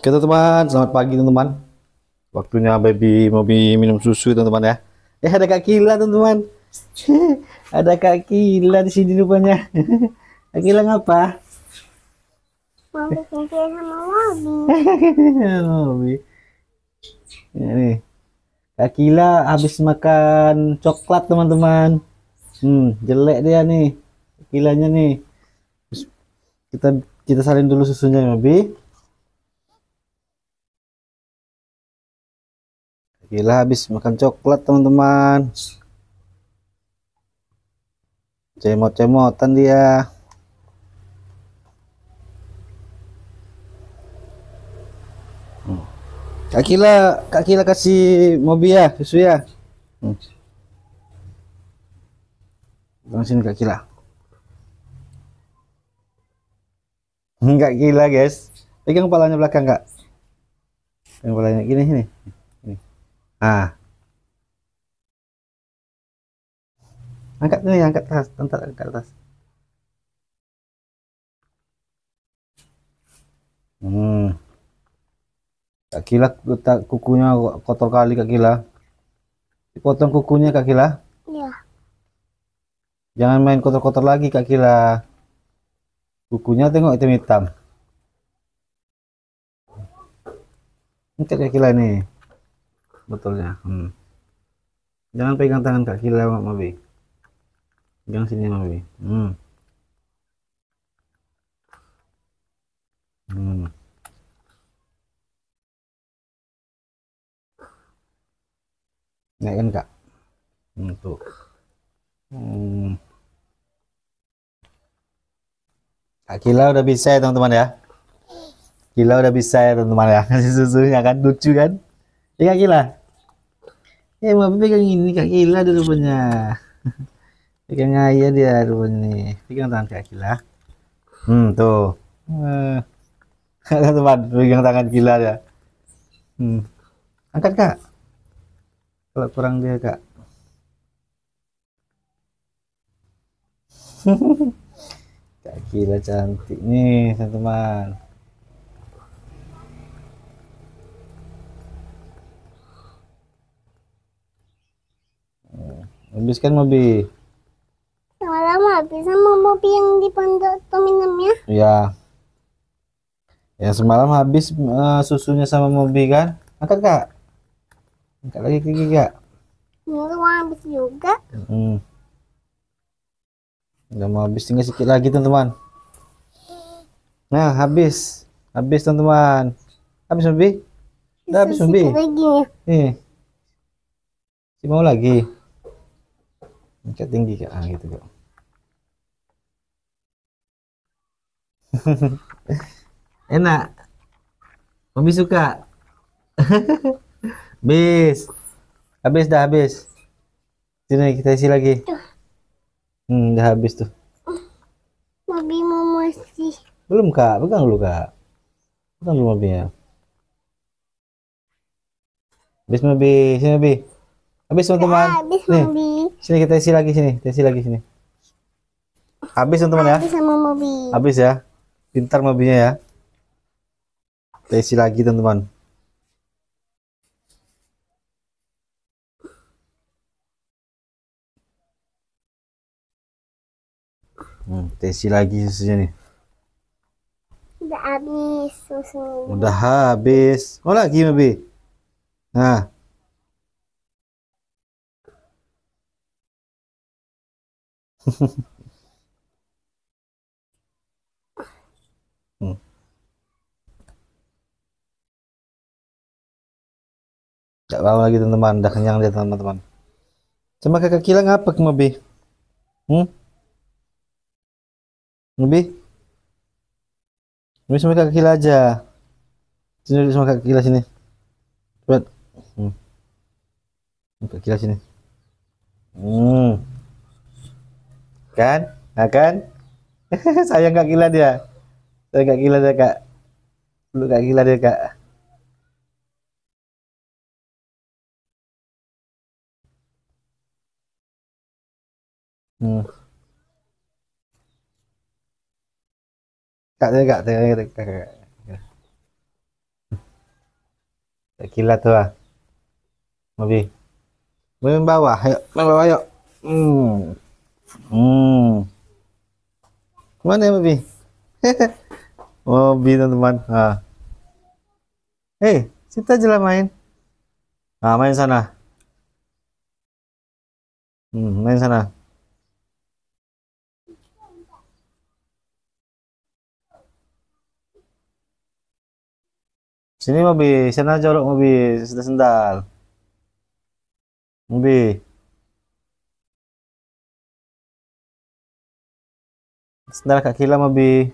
Oke teman-teman, selamat pagi teman-teman. Waktunya baby mau minum susu teman-teman ya. Eh ada Kak Kila teman-teman. ada Kak Kila di sini rupanya. Kak Kila ngapa? Mau bikin sama Lobby. Ya, Kak habis makan coklat teman-teman. Hmm, jelek dia nih. Kilanya nih. Kita kita salin dulu susunya, ya, baby. Gila habis makan coklat teman-teman. Cemot-cemotan dia. ya. Kak Kila, Kak Kila kasih mobil ya, susu ya. Hmm. sini Kak Kila. Enggak gila guys. Pegang kepalanya belakang kak. Pegang kepalanya gini sini ah angkat yang angkat atas, tentang angkat atas. hmm kaki lah kukunya kotor kali kaki dipotong kukunya kaki iya jangan main kotor-kotor lagi kaki kukunya tengok hitam-hitam ini kaki lah nih betulnya hmm. jangan pegang tangan kaki Kila Mabi pegang sini Mabi hmm. Hmm. naikkan kak untuk hmm, hmm. kak Kila udah bisa ya teman-teman ya kila udah bisa ya teman-teman ya kasih susunya kan lucu kan iya kila eh mau pegang ini kaki lah dulu punya pegang aja dia dulu nih. pegang tangan kaki lah hmm tuh eh, uh, teman pegang tangan gila ya hmm. angkat kak kalau kurang dia kak kakila lah cantik nih teman-teman Habis kan Mobi? Lama-lama habis sama Mobi yang di pondok minum ya Iya. Ya semalam habis uh, susunya sama Mobi kan? Angkat kak. Angkat lagi gigi kak. Ini habis juga. Hmm. Udah mau habis tinggal sedikit lagi teman-teman. Nah habis, habis teman-teman. Habis Mobi? Udah habis Mobi. Lagi. Ya. Nih. Si mau lagi nggak tinggi kak, ah, gitu kak. Enak. Mami suka. habis. Habis dah habis. Sini kita isi lagi. Hmm, dah habis tuh. Mami mau masih. Belum kak, pegang dulu kak. Pegang dulu mobilnya. Habis Mami, sini Mabi. Habis teman-teman. Ya, habis Sini kita isi lagi sini, kita isi lagi sini. Habis teman ya? Habis sama mobil. Habis ya. Pintar mobilnya ya. Kita isi lagi teman-teman. Hmm, tesi lagi susunya nih. Udah habis susunya. Udah habis. Mau oh, lagi, mobil, Nah. hmm. Gak mau lagi teman-teman, udah kenyang dia teman-teman. Cuma kakak Kila ngapa ke Mebi? Hmm? Mebi? Mebi sama kakak Kila aja. Sini duduk sama kakak Kila sini. Cepat. Hmm. Kakak Kila sini. Hmm kan nah kan saya nggak gila dia saya nggak gila dia kak lu nggak gila dia kak hmm. kak dia kak dia kak, kak, kak. Gila tuh ah. Lebih. Main bawah, ayo. Main bawah, ayo. Hmm. Hmm. Kemana ya, mabi? oh, mabi teman-teman. Ah. Hei, kita aja lah main. Nah, main sana. Hmm, main sana. Sini Mabi, sana jorok Mabi, sendal-sendal. Mabi. Sebentar Kak Kila mau be...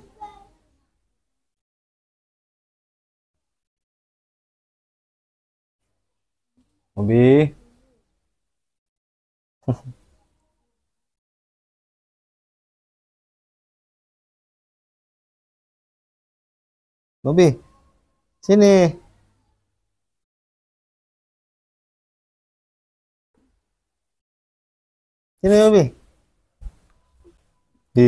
Mobi. Mobi. Sini. Sini Mobi. Di.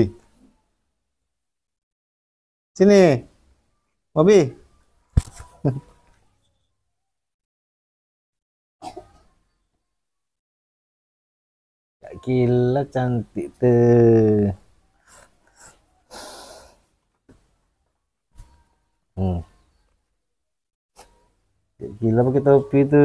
Sini. Bobby. Tak gila cantik tu. Hmm. Tak gila pakai topi tu.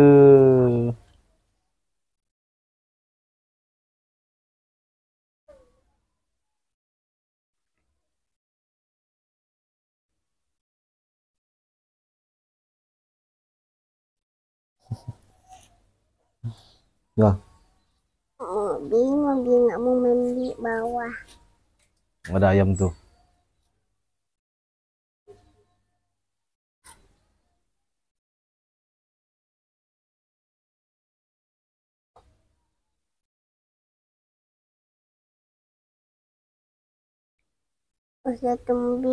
Ya. Oh, bingung dia nggak mau mandi bawah. Ada ayam tuh. Ustaz Tumbi.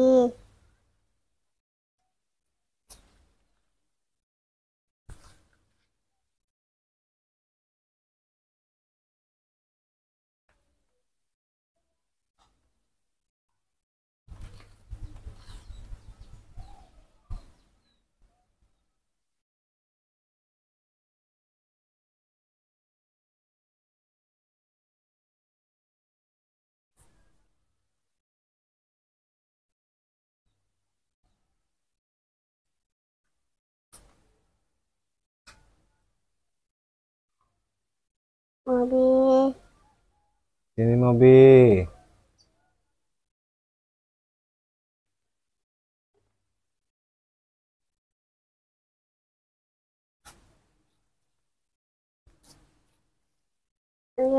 Mobi. Sini Mobi.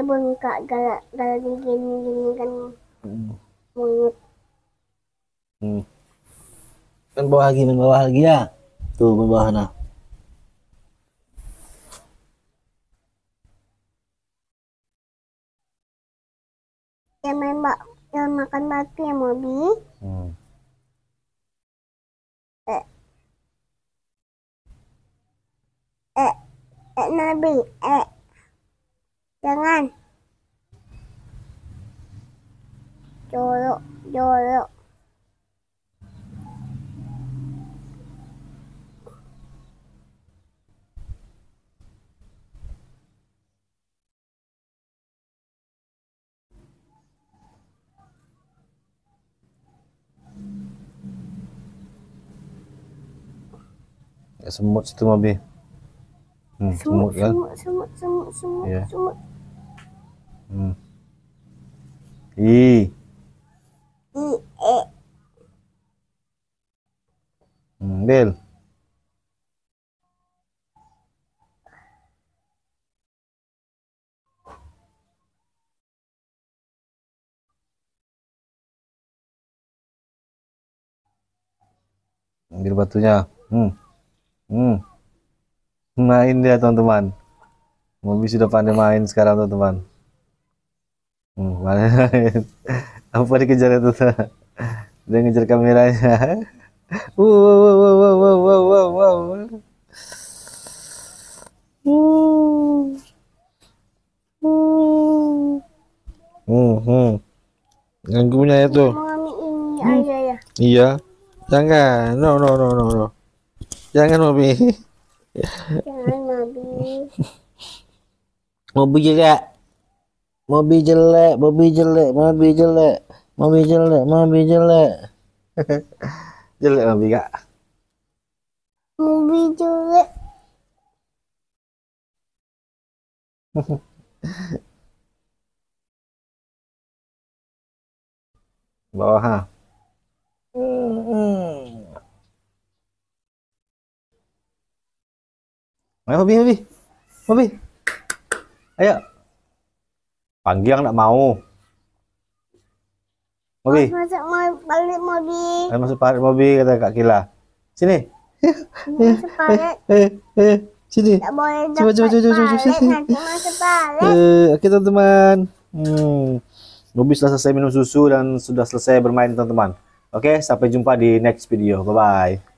pun kak galak galak gini gini kan hmm. monyet. Hmm. Kan bawah lagi, main bawah lagi ya. Tuh, main bawah nah. jangan main bak jangan makan batu ya Mobi. Hmm. Eh. Eh. Eh Nabi. Eh. Jangan. Jorok, jorok. Ya, semut situ mah Hmm, semut, semut, kan? semut, semut, semut, semut, yeah. semut. Hmm. I. I. E. Hmm, Del. ambil batunya. Hmm. Hmm. Main dia teman-teman. Mobi sudah pandai main sekarang teman-teman. Hmm, main. Apa dikejar itu? dia ngejar kameranya. wow, wow, wow, wow, wow, wow, wow. Hmm. Hmm. Hmm. Yang punya itu. Hmm. Iya. Jangan. No, no, no, no, no. Jangan mobil. Jangan mobil. Mobil jelek. Mobil jelek, Mobil jelek, Mobil jelek. Mobil jelek, Mobi jelek. jelek Mobi Kak. Mobil jelek. Bawah ha. Ayo Bobi, Bobi. Bobi. Ayo. Panggil yang nggak mau. Mobi. Masuk mau balik Mobi. Ayo masuk balik Mobi kata Kak Kila. Sini. Masuk parit eh eh, eh, eh, sini. coba, coba, coba, coba, coba, sini. Eh, oke teman-teman. Hmm. Mobi sudah selesai minum susu dan sudah selesai bermain teman-teman. Oke, sampai jumpa di next video. Bye-bye.